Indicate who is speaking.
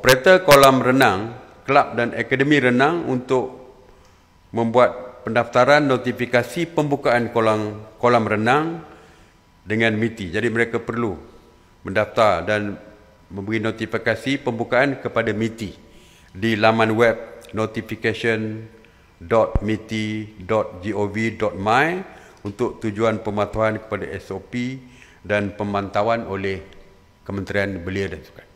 Speaker 1: operator kolam renang, klub dan akademi renang untuk membuat pendaftaran notifikasi pembukaan kolam kolam renang dengan MITI. Jadi mereka perlu mendaftar dan memberi notifikasi pembukaan kepada MITI di laman web notification.miti.gov.my untuk tujuan pematuhan kepada SOP dan pemantauan oleh Kementerian Belia dan Sukan.